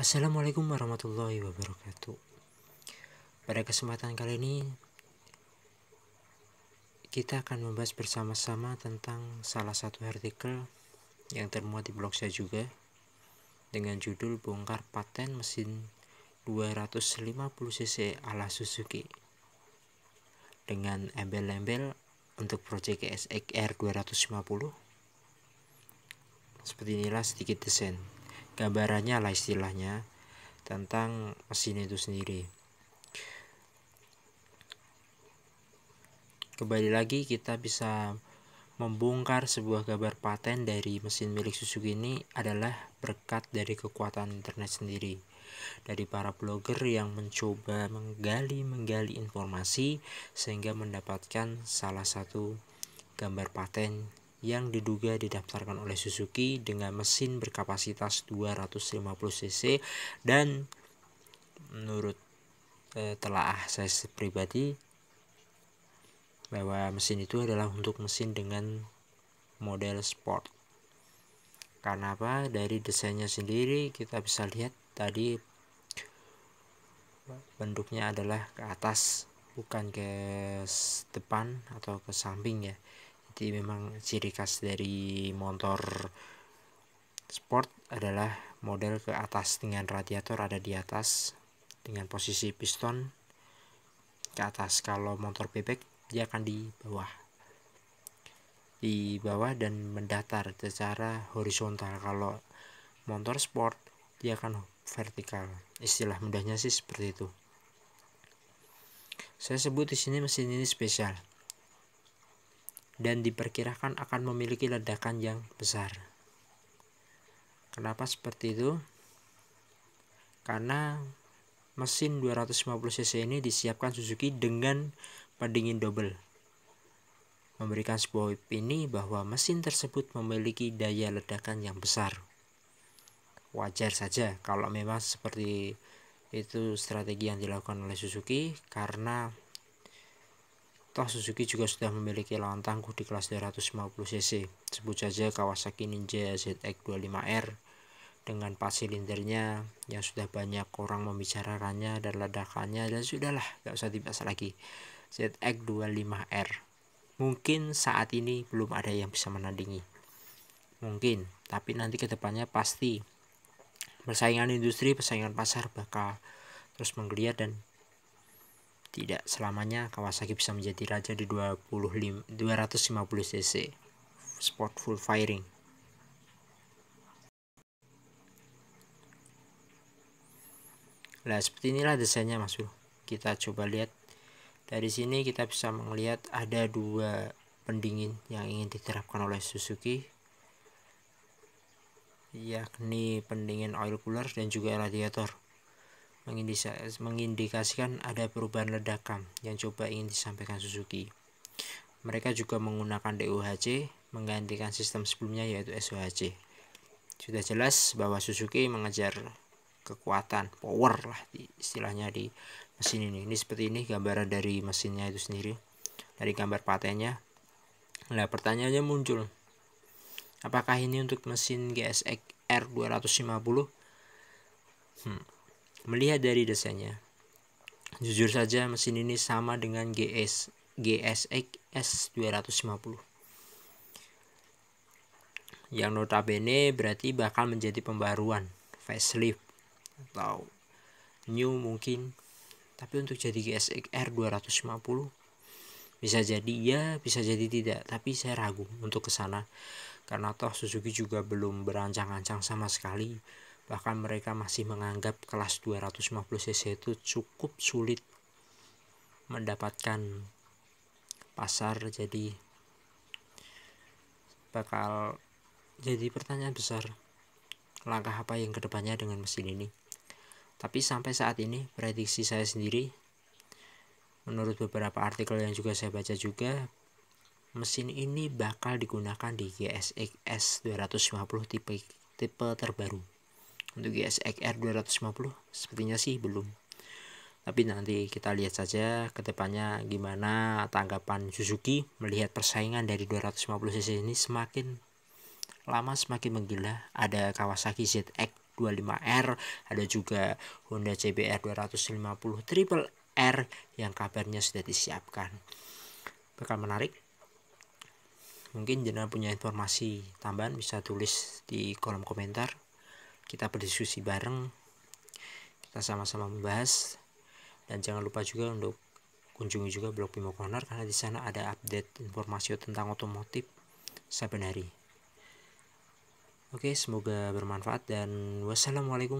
Assalamualaikum warahmatullahi wabarakatuh. Pada kesempatan kali ini kita akan membahas bersama-sama tentang salah satu artikel yang termuat di blog saya juga dengan judul bongkar paten mesin 250 cc ala Suzuki dengan embel-embel untuk Project SXR 250 seperti inilah sedikit desain gambarannya lah istilahnya tentang mesin itu sendiri kembali lagi kita bisa membongkar sebuah gambar paten dari mesin milik Suzuki ini adalah berkat dari kekuatan internet sendiri dari para blogger yang mencoba menggali menggali informasi sehingga mendapatkan salah satu gambar paten yang diduga didaftarkan oleh Suzuki dengan mesin berkapasitas 250 cc dan menurut e, telaah saya pribadi bahwa mesin itu adalah untuk mesin dengan model sport karena apa dari desainnya sendiri kita bisa lihat tadi bentuknya adalah ke atas bukan ke depan atau ke samping ya berarti memang ciri khas dari motor sport adalah model ke atas dengan radiator ada di atas dengan posisi piston ke atas kalau motor bebek dia akan di bawah di bawah dan mendatar secara horizontal kalau motor sport dia akan vertikal istilah mudahnya sih seperti itu saya sebut di sini mesin ini spesial dan diperkirakan akan memiliki ledakan yang besar. Kenapa seperti itu? Karena mesin 250 cc ini disiapkan Suzuki dengan pendingin double. Memberikan sebuah opini bahwa mesin tersebut memiliki daya ledakan yang besar. Wajar saja kalau memang seperti itu strategi yang dilakukan oleh Suzuki karena Toh Suzuki juga sudah memiliki lawan tangguh di kelas 250cc, sebut saja Kawasaki Ninja ZX25R dengan 4 silindernya yang sudah banyak orang membicarakannya dan ledakannya dan sudahlah gak usah dibahas lagi ZX25R mungkin saat ini belum ada yang bisa menandingi mungkin tapi nanti kedepannya pasti persaingan industri persaingan pasar bakal terus menggeliat dan tidak selamanya Kawasaki bisa menjadi raja di 25, 250cc sport full firing. Nah, seperti inilah desainnya Mas Bro. Kita coba lihat dari sini kita bisa melihat ada dua pendingin yang ingin diterapkan oleh Suzuki yakni pendingin oil cooler dan juga radiator mengindikasikan ada perubahan ledakan yang coba ingin disampaikan Suzuki. Mereka juga menggunakan DOHC menggantikan sistem sebelumnya yaitu SOHC. Sudah jelas bahwa Suzuki mengejar kekuatan, power lah istilahnya di mesin ini. Ini seperti ini gambaran dari mesinnya itu sendiri. Dari gambar patennya. Nah, pertanyaannya muncul. Apakah ini untuk mesin GSX R250? Hmm, Melihat dari desainnya, jujur saja mesin ini sama dengan GS GSX S 250 yang notabene berarti bakal menjadi pembaruan facelift atau new mungkin tapi untuk jadi GSX r 250 bisa jadi ya bisa jadi tidak tapi saya ragu untuk kesana karena toh Suzuki juga belum berancang-ancang sama sekali Bahkan mereka masih menganggap kelas 250 cc itu cukup sulit mendapatkan pasar jadi bakal jadi pertanyaan besar langkah apa yang kedepannya dengan mesin ini tapi sampai saat ini prediksi saya sendiri menurut beberapa artikel yang juga saya baca juga mesin ini bakal digunakan di GSX S250 tipe tipe terbaru untuk GSX R250 sepertinya sih belum tapi nanti kita lihat saja ke gimana tanggapan Suzuki melihat persaingan dari 250cc ini semakin lama semakin menggila ada Kawasaki ZX 25R ada juga Honda CBR 250 Triple R yang kabarnya sudah disiapkan bakal menarik mungkin jangan punya informasi tambahan bisa tulis di kolom komentar kita berdiskusi bareng kita sama-sama membahas dan jangan lupa juga untuk kunjungi juga blog Bimo Corner karena di sana ada update informasi tentang otomotif sabenari Oke, semoga bermanfaat dan wassalamualaikum